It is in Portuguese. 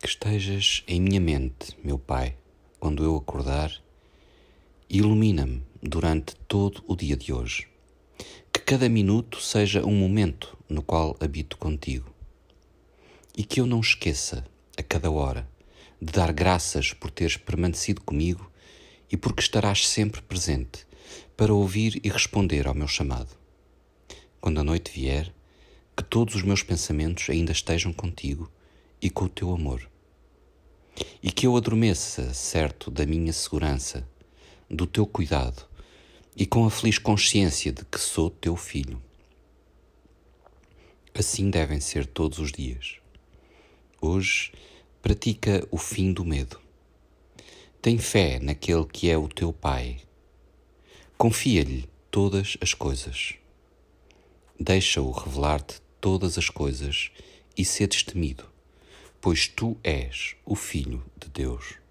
Que estejas em minha mente, meu Pai, quando eu acordar, ilumina-me durante todo o dia de hoje. Que cada minuto seja um momento no qual habito contigo. E que eu não esqueça, a cada hora, de dar graças por teres permanecido comigo e porque estarás sempre presente para ouvir e responder ao meu chamado. Quando a noite vier, que todos os meus pensamentos ainda estejam contigo e com o teu amor. E que eu adormeça, certo, da minha segurança, do teu cuidado e com a feliz consciência de que sou teu filho. Assim devem ser todos os dias. Hoje, pratica o fim do medo. Tem fé naquele que é o teu Pai. Confia-lhe todas as coisas. Deixa-o revelar-te todas as coisas e ser destemido pois tu és o Filho de Deus.